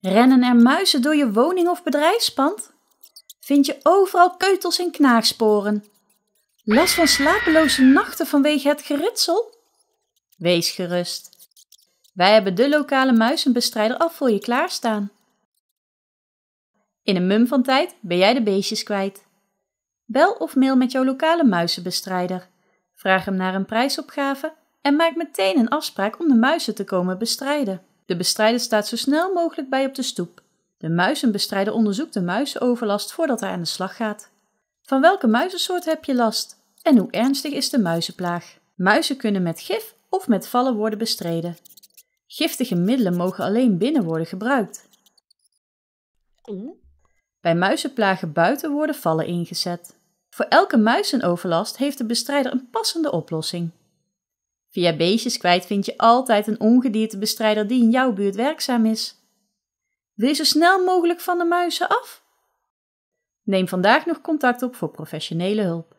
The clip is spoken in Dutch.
Rennen er muizen door je woning of bedrijfspand? Vind je overal keutels en knaagsporen? Last van slapeloze nachten vanwege het geritsel? Wees gerust. Wij hebben de lokale muizenbestrijder al voor je klaarstaan. In een mum van tijd ben jij de beestjes kwijt. Bel of mail met jouw lokale muizenbestrijder. Vraag hem naar een prijsopgave en maak meteen een afspraak om de muizen te komen bestrijden. De bestrijder staat zo snel mogelijk bij op de stoep. De muizenbestrijder onderzoekt de muizenoverlast voordat hij aan de slag gaat. Van welke muizensoort heb je last? En hoe ernstig is de muizenplaag? Muizen kunnen met gif of met vallen worden bestreden. Giftige middelen mogen alleen binnen worden gebruikt. Bij muizenplagen buiten worden vallen ingezet. Voor elke muizenoverlast heeft de bestrijder een passende oplossing. Via kwijt vind je altijd een ongediertebestrijder die in jouw buurt werkzaam is. Wil je zo snel mogelijk van de muizen af? Neem vandaag nog contact op voor professionele hulp.